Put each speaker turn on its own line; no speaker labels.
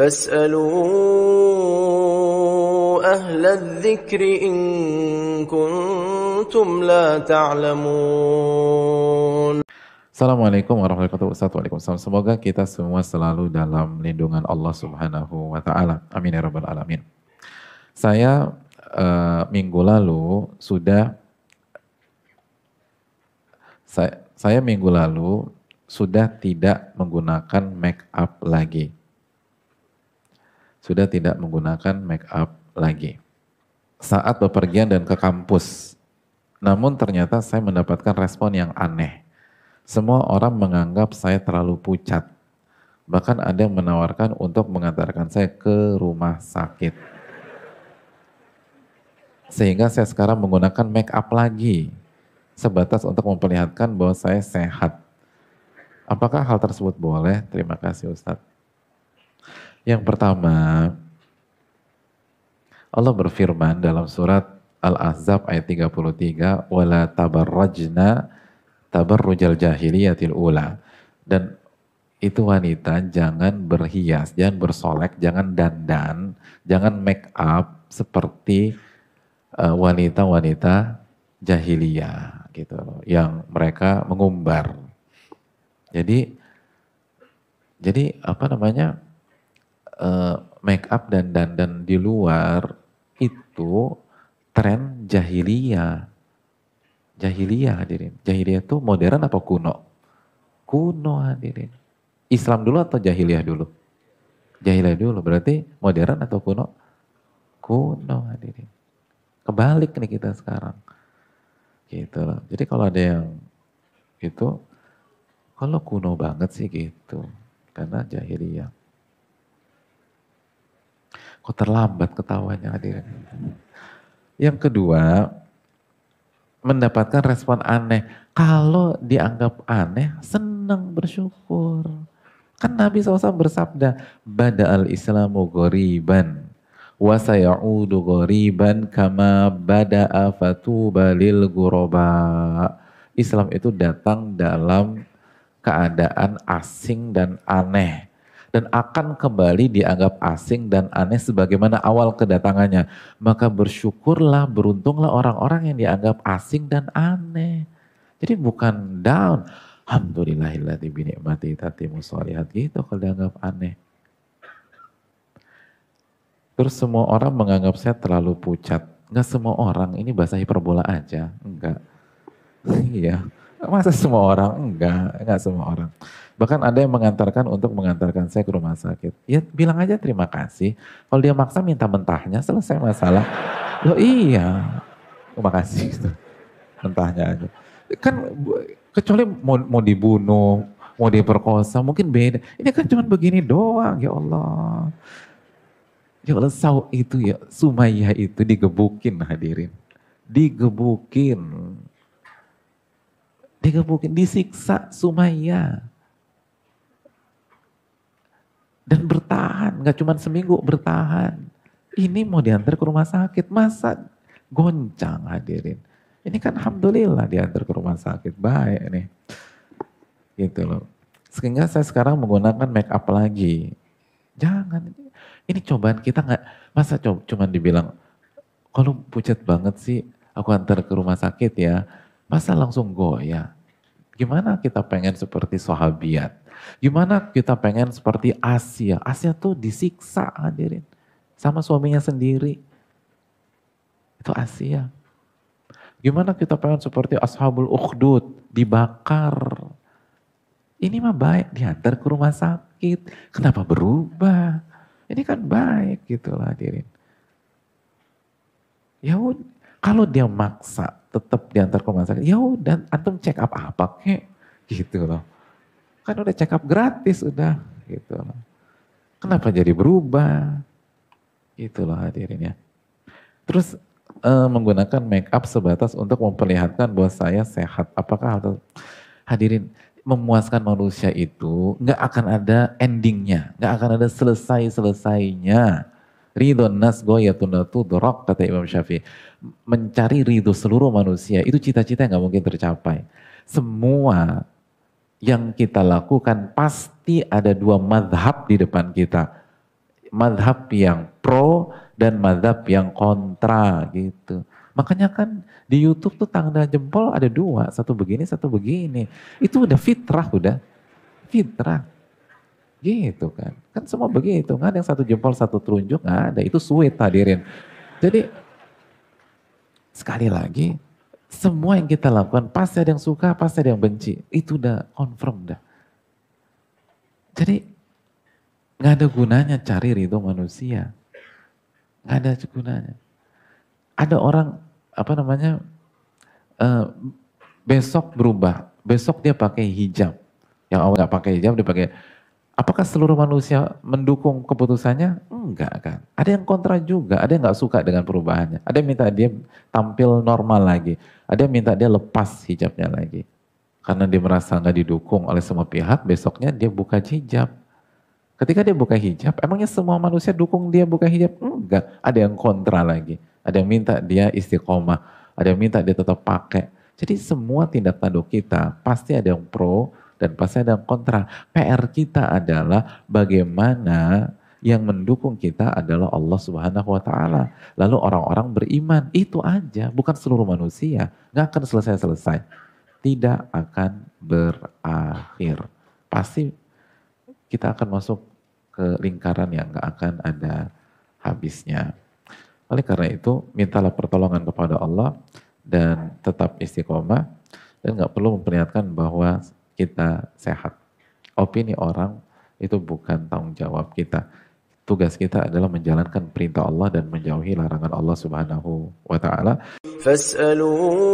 فاسألوا أهل الذكر إن كنتم لا تعلمون Assalamualaikum warahmatullahi wabarakatuh. Waalaikumsalam. Semoga kita semua selalu dalam lindungan Allah Subhanahu wa taala. Amin ya rabbal alamin. Saya uh, minggu lalu sudah saya, saya minggu lalu sudah tidak menggunakan make up lagi sudah tidak menggunakan make up lagi. Saat bepergian dan ke kampus, namun ternyata saya mendapatkan respon yang aneh. Semua orang menganggap saya terlalu pucat. Bahkan ada yang menawarkan untuk mengantarkan saya ke rumah sakit. Sehingga saya sekarang menggunakan make up lagi. Sebatas untuk memperlihatkan bahwa saya sehat. Apakah hal tersebut boleh? Terima kasih Ustadz. Yang pertama, Allah berfirman dalam surat Al-Ahzab ayat 33, "Wala tabarrajna tabarrujal jahiliyatil ula." Dan itu wanita jangan berhias, jangan bersolek, jangan dandan, jangan make up seperti eh, wanita-wanita uh, jahiliyah gitu yang mereka mengumbar. Jadi jadi apa namanya? uh, make up dan dandan di luar itu tren jahiliyah. Jahiliyah hadirin. Jahiliyah itu modern apa kuno? Kuno hadirin. Islam dulu atau jahiliyah dulu? Jahiliyah dulu. Berarti modern atau kuno? Kuno hadirin. Kebalik nih kita sekarang. Gitu loh. Jadi kalau ada yang itu, kalau kuno banget sih gitu. Karena jahiliyah. Kok terlambat ketawanya hadirin. Yang kedua, mendapatkan respon aneh. Kalau dianggap aneh, senang bersyukur. Kan Nabi SAW bersabda, Bada al-Islamu goriban, wasaya'udu sayaudu goriban kama bada'a fatuba lil guroba. Islam itu datang dalam keadaan asing dan aneh dan akan kembali dianggap asing dan aneh sebagaimana awal kedatangannya. Maka bersyukurlah, beruntunglah orang-orang yang dianggap asing dan aneh. Jadi bukan down. Alhamdulillahilladzi binikmati tatimu sholihat gitu kalau dianggap aneh. Terus semua orang menganggap saya terlalu pucat. Enggak semua orang, ini bahasa hiperbola aja. Enggak. Iya. Masa semua orang? Enggak, enggak semua orang. Bahkan ada yang mengantarkan untuk mengantarkan saya ke rumah sakit. Ya bilang aja terima kasih. Kalau dia maksa minta mentahnya selesai masalah. Loh iya. Terima oh, kasih gitu. Mentahnya aja. Kan kecuali mau, mau dibunuh, mau diperkosa mungkin beda. Ini kan cuma begini doang ya Allah. Ya Allah saw itu ya, sumaya itu digebukin hadirin. Digebukin. Digebukin, disiksa sumaya dan bertahan, gak cuma seminggu, bertahan. Ini mau diantar ke rumah sakit, masa goncang hadirin. Ini kan Alhamdulillah diantar ke rumah sakit, baik nih. Gitu loh. Sehingga saya sekarang menggunakan make up lagi. Jangan, ini cobaan kita nggak masa coba, cuman dibilang, kalau pucat banget sih, aku antar ke rumah sakit ya, masa langsung go ya? Gimana kita pengen seperti sahabiat? Gimana kita pengen seperti Asia? Asia tuh disiksa hadirin. Sama suaminya sendiri. Itu Asia. Gimana kita pengen seperti Ashabul Ukhdud? Dibakar. Ini mah baik, diantar ke rumah sakit. Kenapa berubah? Ini kan baik gitu lah hadirin. Ya kalau dia maksa tetap diantar ke rumah sakit. Ya udah, antum check up apa kek? Gitu loh. Kan udah check up gratis udah, gitu loh. Kenapa jadi berubah? Gitu loh hadirinnya. Terus eh, menggunakan make up sebatas untuk memperlihatkan bahwa saya sehat. Apakah hal hadirin memuaskan manusia itu nggak akan ada endingnya, nggak akan ada selesai selesainya Ridho nas goyatun dorok kata Imam Syafi'i. Mencari ridho seluruh manusia itu cita-cita yang gak mungkin tercapai. Semua yang kita lakukan pasti ada dua madhab di depan kita. Madhab yang pro dan madhab yang kontra gitu. Makanya kan di Youtube tuh tanda jempol ada dua. Satu begini, satu begini. Itu udah fitrah udah. Fitrah. Gitu kan. Kan semua begitu. Nggak ada yang satu jempol, satu telunjuk. Nggak ada. Itu sweet hadirin. Jadi sekali lagi semua yang kita lakukan pasti ada yang suka, pasti ada yang benci. Itu udah confirm dah. Jadi nggak ada gunanya cari ridho manusia. Nggak ada gunanya. Ada orang apa namanya uh, besok berubah, besok dia pakai hijab. Yang awal nggak pakai hijab dia pakai Apakah seluruh manusia mendukung keputusannya? Enggak kan. Ada yang kontra juga, ada yang gak suka dengan perubahannya. Ada yang minta dia tampil normal lagi. Ada yang minta dia lepas hijabnya lagi. Karena dia merasa gak didukung oleh semua pihak, besoknya dia buka hijab. Ketika dia buka hijab, emangnya semua manusia dukung dia buka hijab? Enggak. Ada yang kontra lagi. Ada yang minta dia istiqomah. Ada yang minta dia tetap pakai. Jadi semua tindak tanduk kita pasti ada yang pro, dan pasti ada kontra. PR kita adalah bagaimana yang mendukung kita adalah Allah Subhanahu wa taala. Lalu orang-orang beriman, itu aja, bukan seluruh manusia, nggak akan selesai-selesai. Tidak akan berakhir. Pasti kita akan masuk ke lingkaran yang nggak akan ada habisnya. Oleh karena itu, mintalah pertolongan kepada Allah dan tetap istiqomah dan nggak perlu memperlihatkan bahwa kita sehat. Opini orang itu bukan tanggung jawab kita. Tugas kita adalah menjalankan perintah Allah dan menjauhi larangan Allah Subhanahu wa taala. Fas'alu